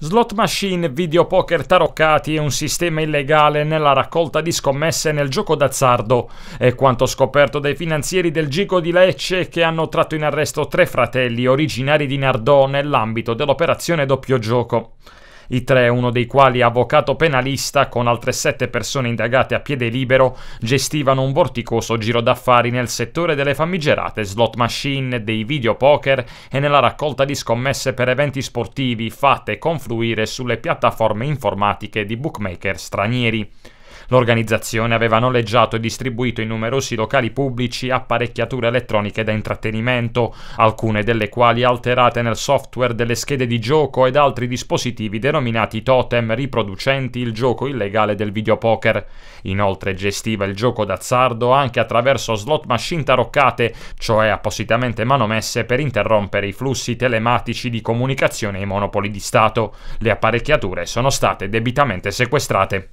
Slot machine, videopoker taroccati e un sistema illegale nella raccolta di scommesse nel gioco d'azzardo. È quanto scoperto dai finanzieri del Gigo di Lecce che hanno tratto in arresto tre fratelli originari di Nardò nell'ambito dell'operazione doppio gioco i tre, uno dei quali avvocato penalista, con altre sette persone indagate a piede libero, gestivano un vorticoso giro d'affari nel settore delle famigerate slot machine, dei videopoker e nella raccolta di scommesse per eventi sportivi fatte confluire sulle piattaforme informatiche di bookmaker stranieri. L'organizzazione aveva noleggiato e distribuito in numerosi locali pubblici apparecchiature elettroniche da intrattenimento, alcune delle quali alterate nel software delle schede di gioco ed altri dispositivi denominati totem riproducenti il gioco illegale del videopoker. Inoltre gestiva il gioco d'azzardo anche attraverso slot machine taroccate, cioè appositamente manomesse per interrompere i flussi telematici di comunicazione ai monopoli di Stato. Le apparecchiature sono state debitamente sequestrate.